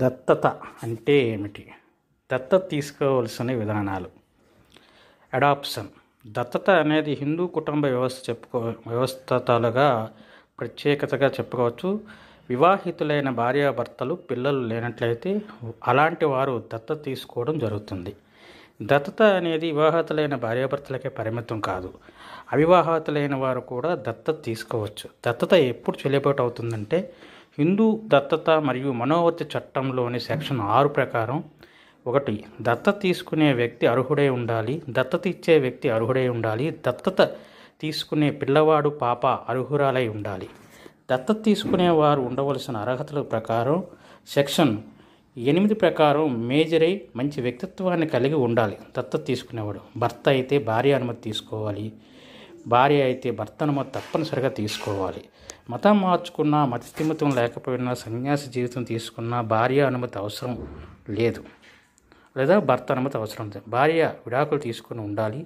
దత్తత అంటే ఏమిటి దత్తత తీసుకోవాల్సిన విధానాలు అడాప్షన్ దత్తత అనేది హిందూ కుటుంబ వ్యవస్థ చెప్పుకో వ్యవస్థతలుగా ప్రత్యేకతగా చెప్పుకోవచ్చు వివాహితులైన భార్యాభర్తలు పిల్లలు లేనట్లయితే అలాంటి వారు దత్తత తీసుకోవడం జరుగుతుంది దత్తత అనేది వివాహితులైన భార్యాభర్తలకే పరిమితం కాదు అవివాహితులైన వారు కూడా దత్తత తీసుకోవచ్చు దత్తత ఎప్పుడు చెల్లుబాటు అవుతుందంటే హిందూ దత్తత మరియు మనోవర్తి చట్టంలోని సెక్షన్ ఆరు ప్రకారం ఒకటి దత్త తీసుకునే వ్యక్తి అర్హుడై ఉండాలి దత్తత ఇచ్చే వ్యక్తి అర్హుడై ఉండాలి దత్తత తీసుకునే పిల్లవాడు పాప అర్హురాలై ఉండాలి దత్తత తీసుకునేవారు ఉండవలసిన అర్హతల ప్రకారం సెక్షన్ ఎనిమిది ప్రకారం మేజర్ అయి మంచి వ్యక్తిత్వాన్ని కలిగి ఉండాలి దత్తత తీసుకునేవాడు భర్త అయితే భార్య అనుమతి తీసుకోవాలి భార్య అయితే భర్త అనుమతి తప్పనిసరిగా తీసుకోవాలి మతం మార్చుకున్నా మతిస్థిమితం లేకపోయినా సన్యాసి జీవితం తీసుకున్నా భార్య అనుమతి అవసరం లేదు లేదా భర్త అనుమతి అవసరం లేదు భార్య విడాకులు తీసుకుని ఉండాలి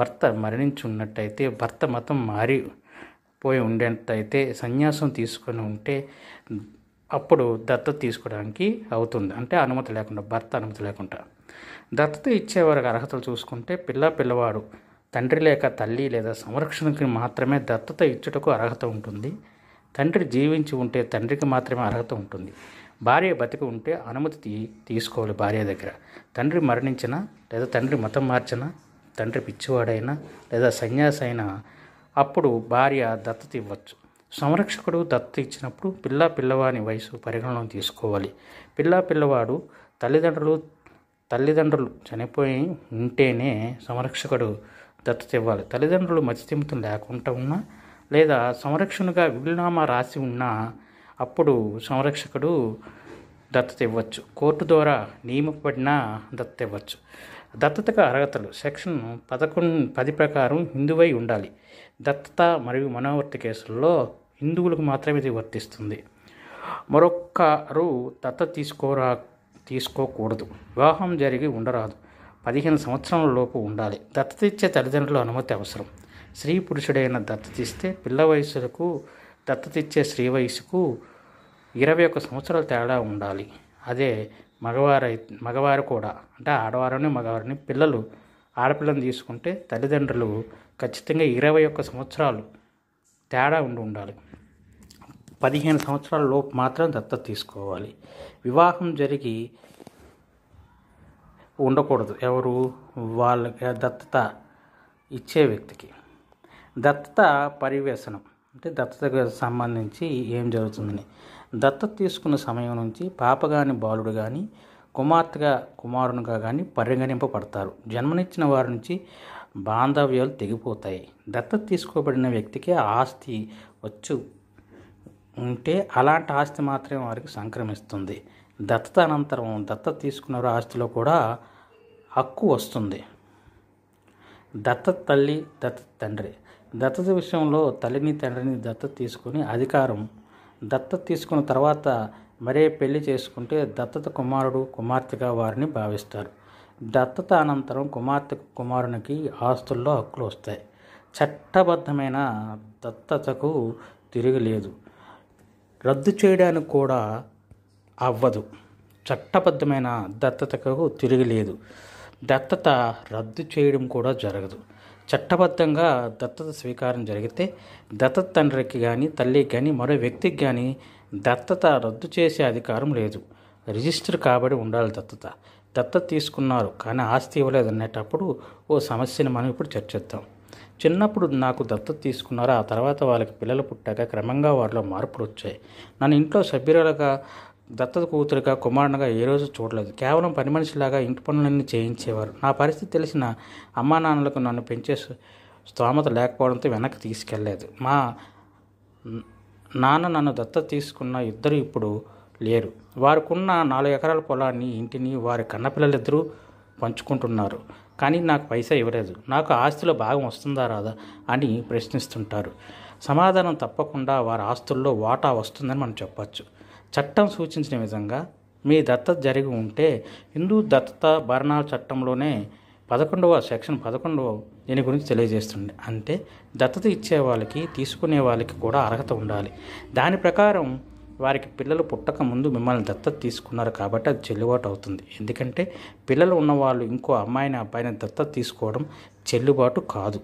భర్త మరణించున్నట్టయితే భర్త మతం మారిపోయి ఉండేటైతే సన్యాసం తీసుకొని ఉంటే అప్పుడు దత్త తీసుకోవడానికి అవుతుంది అంటే అనుమతి లేకుండా భర్త అనుమతి లేకుండా దత్తత ఇచ్చేవారికి అర్హతలు చూసుకుంటే పిల్ల పిల్లవాడు తండ్రి లేక తల్లి లేదా సంరక్షణకి మాత్రమే దత్తత ఇచ్చుటకు అర్హత ఉంటుంది తండ్రి జీవించి ఉంటే తండ్రికి మాత్రమే అర్హత ఉంటుంది భార్య బతికి ఉంటే అనుమతి తీ తీసుకోవాలి భార్య దగ్గర తండ్రి మరణించినా లేదా తండ్రి మతం మార్చినా తండ్రి పిచ్చివాడైనా లేదా సన్యాసి అయినా అప్పుడు భార్య దత్తత ఇవ్వచ్చు సంరక్షకుడు దత్తత ఇచ్చినప్పుడు పిల్ల పిల్లవాని వయసు పరిగణలోకి తీసుకోవాలి పిల్ల పిల్లవాడు తల్లిదండ్రులు తల్లిదండ్రులు చనిపోయి ఉంటేనే సంరక్షకుడు దత్తత ఇవ్వాలి తల్లిదండ్రులు మతిస్థిమితం లేకుండా ఉన్నా లేదా సంరక్షణగా విలునామా రాసి ఉన్నా అప్పుడు సంరక్షకుడు దత్తత ఇవ్వచ్చు కోర్టు ద్వారా నియమపడిన దత్తత ఇవ్వచ్చు దత్తతకు అర్హతలు సెక్షన్ పదకొండు పది ప్రకారం హిందువై ఉండాలి దత్తత మరియు మనోవర్తి కేసుల్లో హిందువులకు మాత్రమే ఇది వర్తిస్తుంది మరొక్కరు దత్త తీసుకోరా తీసుకోకూడదు వివాహం జరిగి ఉండరాదు పదిహేను సంవత్సరాల లోపు ఉండాలి దత్తత ఇచ్చే తల్లిదండ్రుల అనుమతి అవసరం స్త్రీ పురుషుడైన దత్తతిస్తే పిల్ల వయసులకు దత్తతిచ్చే స్త్రీ వయసుకు ఇరవై ఒక సంవత్సరాల తేడా ఉండాలి అదే మగవారై మగవారు కూడా అంటే ఆడవారిని మగవారిని పిల్లలు ఆడపిల్లని తీసుకుంటే తల్లిదండ్రులు ఖచ్చితంగా ఇరవై ఒక్క సంవత్సరాలు తేడా ఉండి ఉండాలి పదిహేను సంవత్సరాల లోపు మాత్రం దత్తత తీసుకోవాలి వివాహం జరిగి ఉండకూడదు ఎవరు వాళ్ళ దత్తత ఇచ్చే వ్యక్తికి దత్తత పర్యవేశనం అంటే దత్తతకు సంబంధించి ఏం జరుగుతుందని దత్తత తీసుకున్న సమయం నుంచి పాప కానీ బాలుడు కానీ కుమార్తెగా కుమారునిగా కానీ పరిగణింపబడతారు జన్మనిచ్చిన వారి నుంచి బాంధవ్యాలు తెగిపోతాయి దత్తత తీసుకోబడిన వ్యక్తికి ఆస్తి వచ్చు ఉంటే అలాంటి ఆస్తి మాత్రమే వారికి సంక్రమిస్తుంది దత్తత అనంతరం దత్తత తీసుకున్న ఆస్తిలో కూడా హక్కు వస్తుంది దత్తత తల్లి దత్తత తండ్రి దత్తత విషయంలో తల్లిని తండ్రిని దత్తత తీసుకుని అధికారం దత్తత తీసుకున్న తర్వాత మరే పెళ్లి చేసుకుంటే దత్తత కుమారుడు కుమార్తెగా వారిని భావిస్తారు దత్తత అనంతరం కుమార్తె కుమారునికి ఆస్తుల్లో హక్కులు వస్తాయి చట్టబద్ధమైన దత్తతకు లేదు రద్దు చేయడానికి కూడా అవ్వదు చట్టబద్ధమైన దత్తతకు తిరిగి లేదు దత్తత రద్దు చేయడం కూడా జరగదు చట్టబద్ధంగా దత్తత స్వీకారం జరిగితే దత్తత తండ్రికి కానీ తల్లికి కానీ మరో వ్యక్తికి కానీ దత్తత రద్దు చేసే అధికారం లేదు రిజిస్టర్ కాబడి ఉండాలి దత్తత దత్తత తీసుకున్నారు కానీ ఆస్తి ఇవ్వలేదు అనేటప్పుడు ఓ సమస్యను మనం ఇప్పుడు చర్చిద్దాం చిన్నప్పుడు నాకు దత్తత తీసుకున్నారు ఆ తర్వాత వాళ్ళకి పిల్లలు పుట్టాక క్రమంగా వారిలో మార్పులు వచ్చాయి నన్ను ఇంట్లో సభ్యురాలుగా దత్తత కూతురుగా కుమారునిగా ఏ రోజు చూడలేదు కేవలం పని మనిషిలాగా ఇంటి పనులన్నీ చేయించేవారు నా పరిస్థితి తెలిసిన అమ్మా నాన్నలకు నన్ను పెంచే స్తోమత లేకపోవడంతో వెనక్కి తీసుకెళ్ళలేదు మా నాన్న నన్ను దత్తత తీసుకున్న ఇద్దరు ఇప్పుడు లేరు వారికున్న నాలుగు ఎకరాల పొలాన్ని ఇంటిని వారి కన్నపిల్లలిద్దరూ పంచుకుంటున్నారు కానీ నాకు పైసా ఇవ్వలేదు నాకు ఆస్తిలో భాగం వస్తుందా రాదా అని ప్రశ్నిస్తుంటారు సమాధానం తప్పకుండా వారి ఆస్తుల్లో వాటా వస్తుందని మనం చెప్పచ్చు చట్టం సూచించిన విధంగా మీ దత్తత జరిగి ఉంటే హిందూ దత్తత భరణాల చట్టంలోనే పదకొండవ సెక్షన్ పదకొండవ దీని గురించి తెలియజేస్తుంది అంటే దత్తత ఇచ్చే వాళ్ళకి తీసుకునే వాళ్ళకి కూడా అర్హత ఉండాలి దాని ప్రకారం వారికి పిల్లలు పుట్టక ముందు మిమ్మల్ని దత్తత తీసుకున్నారు కాబట్టి అది చెల్లుబాటు అవుతుంది ఎందుకంటే పిల్లలు ఉన్నవాళ్ళు ఇంకో అమ్మాయిని అబ్బాయిని దత్తత తీసుకోవడం చెల్లుబాటు కాదు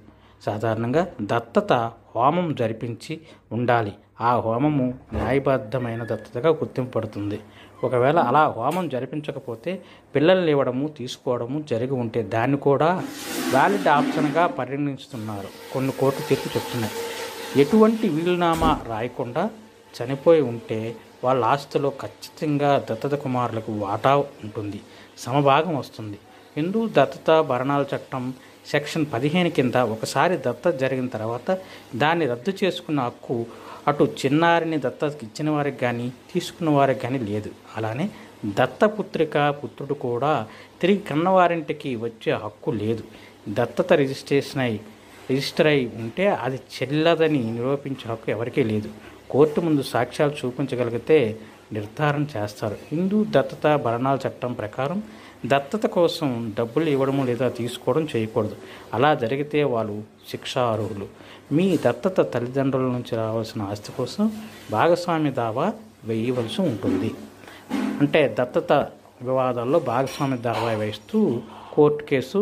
సాధారణంగా దత్తత హోమం జరిపించి ఉండాలి ఆ హోమము న్యాయబద్ధమైన దత్తతగా గుర్తింపు పడుతుంది ఒకవేళ అలా హోమం జరిపించకపోతే పిల్లల్ని ఇవ్వడము తీసుకోవడము జరిగి ఉంటే దాన్ని కూడా వ్యాలిడ్ ఆప్షన్గా పరిగణిస్తున్నారు కొన్ని కోర్టు తీర్పు చెప్తున్నాయి ఎటువంటి వీలునామా రాయకుండా చనిపోయి ఉంటే వాళ్ళ ఆస్తిలో ఖచ్చితంగా దత్తత కుమారులకు వాటా ఉంటుంది సమభాగం వస్తుంది హిందూ దత్తత భరణాల చట్టం సెక్షన్ పదిహేను కింద ఒకసారి దత్తత జరిగిన తర్వాత దాన్ని రద్దు చేసుకున్న హక్కు అటు చిన్నారిని దత్త ఇచ్చిన వారికి కానీ తీసుకున్న వారికి కానీ లేదు అలానే దత్తపుత్రిక పుత్రుడు కూడా తిరిగి కన్నవారింటికి వచ్చే హక్కు లేదు దత్తత రిజిస్ట్రేషన్ అయి రిజిస్టర్ అయి ఉంటే అది చెల్లదని నిరూపించే హక్కు ఎవరికీ లేదు కోర్టు ముందు సాక్ష్యాలు చూపించగలిగితే నిర్ధారణ చేస్తారు హిందూ దత్తత భరణాల చట్టం ప్రకారం దత్తత కోసం డబ్బులు ఇవ్వడం లేదా తీసుకోవడం చేయకూడదు అలా జరిగితే వాళ్ళు అర్హులు మీ దత్తత తల్లిదండ్రుల నుంచి రావాల్సిన ఆస్తి కోసం భాగస్వామి దావా వేయవలసి ఉంటుంది అంటే దత్తత వివాదాల్లో భాగస్వామి దావా వేస్తూ కోర్టు కేసు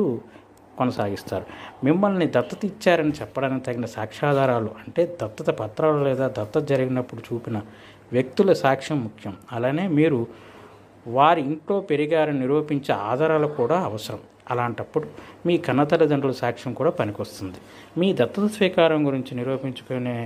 కొనసాగిస్తారు మిమ్మల్ని దత్తత ఇచ్చారని చెప్పడానికి తగిన సాక్ష్యాధారాలు అంటే దత్తత పత్రాలు లేదా దత్తత జరిగినప్పుడు చూపిన వ్యక్తుల సాక్ష్యం ముఖ్యం అలానే మీరు వారి ఇంట్లో పెరిగారని నిరూపించే ఆధారాలు కూడా అవసరం అలాంటప్పుడు మీ కన్న తల్లిదండ్రుల సాక్ష్యం కూడా పనికొస్తుంది మీ దత్తత స్వీకారం గురించి నిరూపించుకునే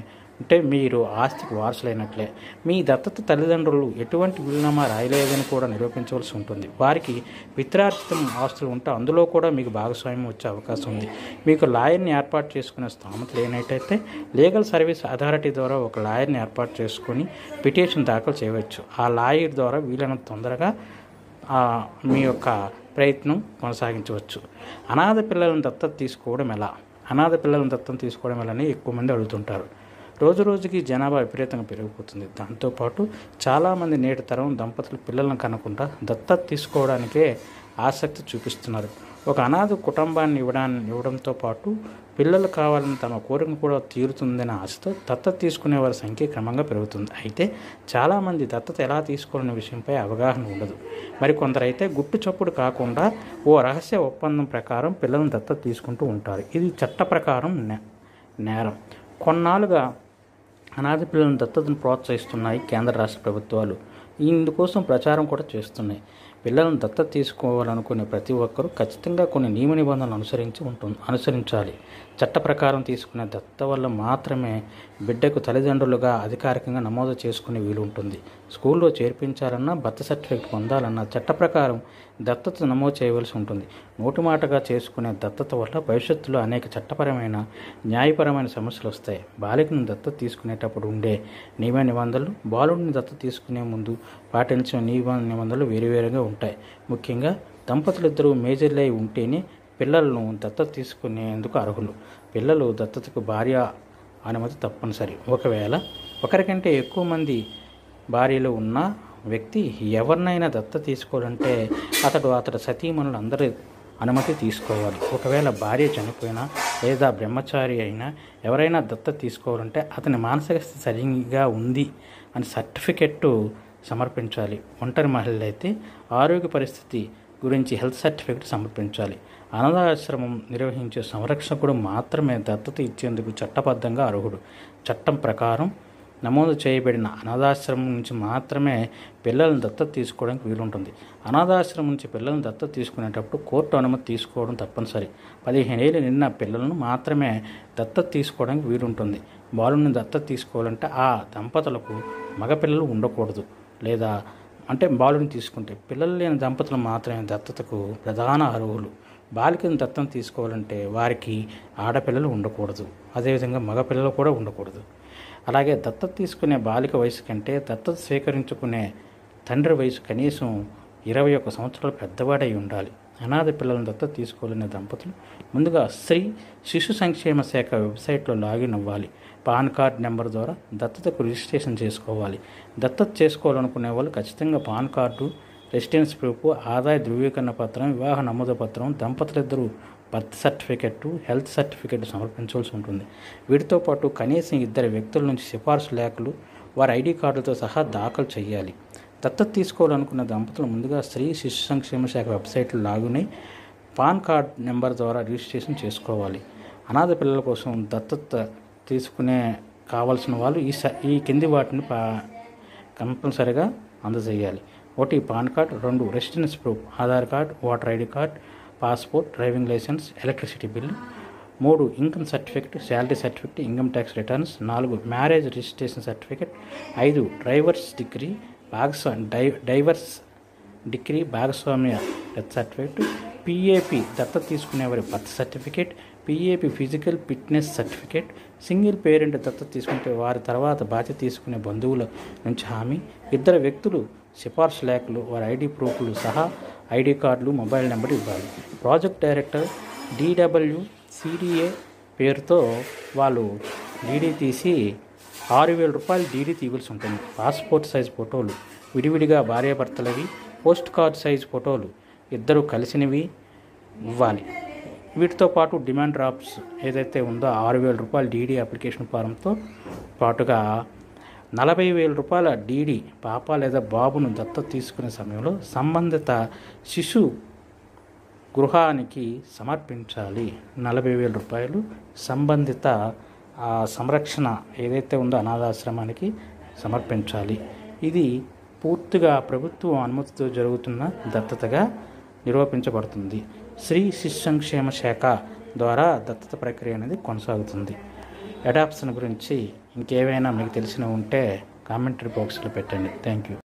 అంటే మీరు ఆస్తికి వారసులైనట్లే మీ దత్తత తల్లిదండ్రులు ఎటువంటి విలునామా రాయలేదని కూడా నిరూపించవలసి ఉంటుంది వారికి పిత్రార్జితం ఆస్తులు ఉంటే అందులో కూడా మీకు భాగస్వామ్యం వచ్చే అవకాశం ఉంది మీకు లాయర్ని ఏర్పాటు చేసుకునే స్థామత లేనట్టయితే లీగల్ సర్వీస్ అథారిటీ ద్వారా ఒక లాయర్ని ఏర్పాటు చేసుకుని పిటిషన్ దాఖలు చేయవచ్చు ఆ లాయర్ ద్వారా వీలైనంత తొందరగా మీ యొక్క ప్రయత్నం కొనసాగించవచ్చు అనాథ పిల్లలను దత్తత తీసుకోవడం ఎలా అనాథ పిల్లలను దత్తం తీసుకోవడం ఎలా అని ఎక్కువ మంది అడుగుతుంటారు రోజు రోజుకి జనాభా విపరీతంగా పెరిగిపోతుంది దాంతోపాటు చాలామంది నేటి తరం దంపతులు పిల్లలను కనకుండా దత్తత తీసుకోవడానికే ఆసక్తి చూపిస్తున్నారు ఒక అనాథ కుటుంబాన్ని ఇవ్వడాన్ని ఇవ్వడంతో పాటు పిల్లలు కావాలని తమ కోరిక కూడా తీరుతుందనే ఆశతో దత్తత తీసుకునే వారి సంఖ్య క్రమంగా పెరుగుతుంది అయితే చాలామంది దత్తత ఎలా తీసుకోవాలనే విషయంపై అవగాహన ఉండదు మరి కొందరైతే గుట్టు చప్పుడు కాకుండా ఓ రహస్య ఒప్పందం ప్రకారం పిల్లలను దత్తత తీసుకుంటూ ఉంటారు ఇది చట్ట ప్రకారం నేరం కొన్నాళ్ళుగా అనాథ పిల్లలను దత్తతను ప్రోత్సహిస్తున్నాయి కేంద్ర రాష్ట్ర ప్రభుత్వాలు ఇందుకోసం ప్రచారం కూడా చేస్తున్నాయి పిల్లలను దత్తత తీసుకోవాలనుకునే ప్రతి ఒక్కరూ ఖచ్చితంగా కొన్ని నియమ నిబంధనలు అనుసరించి ఉంటుంది అనుసరించాలి చట్ట ప్రకారం తీసుకునే దత్త వల్ల మాత్రమే బిడ్డకు తల్లిదండ్రులుగా అధికారికంగా నమోదు చేసుకునే వీలు ఉంటుంది స్కూల్లో చేర్పించాలన్నా భర్త సర్టిఫికేట్ పొందాలన్నా చట్ట ప్రకారం దత్తత నమోదు చేయవలసి ఉంటుంది నోటుమాటగా చేసుకునే దత్తత వల్ల భవిష్యత్తులో అనేక చట్టపరమైన న్యాయపరమైన సమస్యలు వస్తాయి బాలికను దత్తత తీసుకునేటప్పుడు ఉండే నియమ నిబంధనలు బాలుడిని దత్తత తీసుకునే ముందు పాటించిన నియమ నిబంధనలు వేరువేరుగా ఉంటాయి ముఖ్యంగా దంపతులిద్దరూ మేజర్లై ఉంటేనే పిల్లలను దత్తత తీసుకునేందుకు అర్హులు పిల్లలు దత్తతకు భార్య అనుమతి తప్పనిసరి ఒకవేళ ఒకరికంటే ఎక్కువ మంది భార్యలు ఉన్న వ్యక్తి ఎవరినైనా దత్త తీసుకోవాలంటే అతడు అతడు సతీమణులు అందరి అనుమతి తీసుకోవాలి ఒకవేళ భార్య చనిపోయినా లేదా బ్రహ్మచారి అయినా ఎవరైనా దత్త తీసుకోవాలంటే అతని మానసిక స్థితి సరిగా ఉంది అని సర్టిఫికెట్టు సమర్పించాలి ఒంటరి మహిళలు అయితే ఆరోగ్య పరిస్థితి గురించి హెల్త్ సర్టిఫికెట్ సమర్పించాలి అనాథాశ్రమం నిర్వహించే సంరక్షకుడు మాత్రమే దత్తత ఇచ్చేందుకు చట్టబద్ధంగా అర్హుడు చట్టం ప్రకారం నమోదు చేయబడిన అనాథాశ్రమం నుంచి మాత్రమే పిల్లలను దత్తత తీసుకోవడానికి వీలుంటుంది అనాథాశ్రమం నుంచి పిల్లలను దత్తత తీసుకునేటప్పుడు కోర్టు అనుమతి తీసుకోవడం తప్పనిసరి పదిహేను ఏళ్ళు నిన్న పిల్లలను మాత్రమే దత్తత తీసుకోవడానికి వీలుంటుంది బాలుని దత్తత తీసుకోవాలంటే ఆ దంపతులకు మగపిల్లలు ఉండకూడదు లేదా అంటే బాలుని తీసుకుంటే పిల్లలు లేని దంపతులు మాత్రమే దత్తతకు ప్రధాన అర్హులు బాలికను దత్తం తీసుకోవాలంటే వారికి ఆడపిల్లలు ఉండకూడదు అదేవిధంగా మగపిల్లలు కూడా ఉండకూడదు అలాగే దత్తత తీసుకునే బాలిక వయసు కంటే దత్తత స్వీకరించుకునే తండ్రి వయసు కనీసం ఇరవై ఒక సంవత్సరాలు పెద్దవాడై ఉండాలి అనాథ పిల్లలను దత్తత తీసుకోవాలనే దంపతులు ముందుగా స్త్రీ శిశు సంక్షేమ శాఖ వెబ్సైట్లో లాగిన్ అవ్వాలి పాన్ కార్డ్ నెంబర్ ద్వారా దత్తతకు రిజిస్ట్రేషన్ చేసుకోవాలి దత్తత చేసుకోవాలనుకునే వాళ్ళు ఖచ్చితంగా పాన్ కార్డు రెసిడెన్స్ ప్రూఫ్ ఆదాయ ధృవీకరణ పత్రం వివాహ నమోదు పత్రం దంపతులిద్దరూ బర్త్ సర్టిఫికెట్ హెల్త్ సర్టిఫికెట్ సమర్పించవలసి ఉంటుంది వీటితో పాటు కనీసం ఇద్దరు వ్యక్తుల నుంచి సిఫార్సు లేఖలు వారి ఐడి కార్డులతో సహా దాఖలు చేయాలి దత్తత తీసుకోవాలనుకున్న దంపతులు ముందుగా స్త్రీ శిశు సంక్షేమ శాఖ వెబ్సైట్లో లాగుని పాన్ కార్డ్ నెంబర్ ద్వారా రిజిస్ట్రేషన్ చేసుకోవాలి అనాథ పిల్లల కోసం దత్తత తీసుకునే కావాల్సిన వాళ్ళు ఈ ఈ కింది వాటిని పా కంపల్సరిగా అందజేయాలి ఒకటి పాన్ కార్డ్ రెండు residence proof Aadhaar card voter ID card passport driving license electricity bill మూడు income certificate salary certificate income tax returns నాలుగు మ్యారేజ్ రిజిస్ట్రేషన్ సర్టిఫికేట్ ఐదు డ్రైవర్స్ డిగ్రీ భాగస్వామి డై డైవర్స్ డిగ్రీ భాగస్వామ్య డెత్ సర్టిఫికేట్ పిఏపి దత్త తీసుకునేవారి birth certificate PAP physical fitness certificate single parent దత్త తీసుకుంటే వారి తర్వాత బాధ్యత తీసుకునే బంధువుల నుంచి హామీ ఇద్దరు వ్యక్తులు సిఫార్సు లేఖలు వారి ఐడి ప్రూఫ్లు సహా ఐడి కార్డులు మొబైల్ నెంబర్ ఇవ్వాలి ప్రాజెక్ట్ డైరెక్టర్ డిడబ్ల్యూ సిడిఏ పేరుతో వాళ్ళు డీడీ తీసి ఆరు వేల రూపాయలు డీడీ తీయవలసి ఉంటుంది పాస్పోర్ట్ సైజ్ ఫోటోలు విడివిడిగా భార్యాభర్తలవి పోస్ట్ కార్డ్ సైజ్ ఫోటోలు ఇద్దరు కలిసినవి ఇవ్వాలి వీటితో పాటు డిమాండ్ డ్రాప్స్ ఏదైతే ఉందో ఆరు వేల రూపాయలు డీడీ అప్లికేషన్ ఫారంతో పాటుగా నలభై వేల రూపాయల డీడీ పాప లేదా బాబును దత్త తీసుకునే సమయంలో సంబంధిత శిశు గృహానికి సమర్పించాలి నలభై వేల రూపాయలు సంబంధిత సంరక్షణ ఏదైతే ఉందో అనాథాశ్రమానికి సమర్పించాలి ఇది పూర్తిగా ప్రభుత్వం అనుమతితో జరుగుతున్న దత్తతగా నిరూపించబడుతుంది శ్రీ శిశు సంక్షేమ శాఖ ద్వారా దత్తత ప్రక్రియ అనేది కొనసాగుతుంది అడాప్షన్ గురించి ఇంకేమైనా మీకు తెలిసిన ఉంటే కామెంటరీ బాక్స్లో పెట్టండి థ్యాంక్ యూ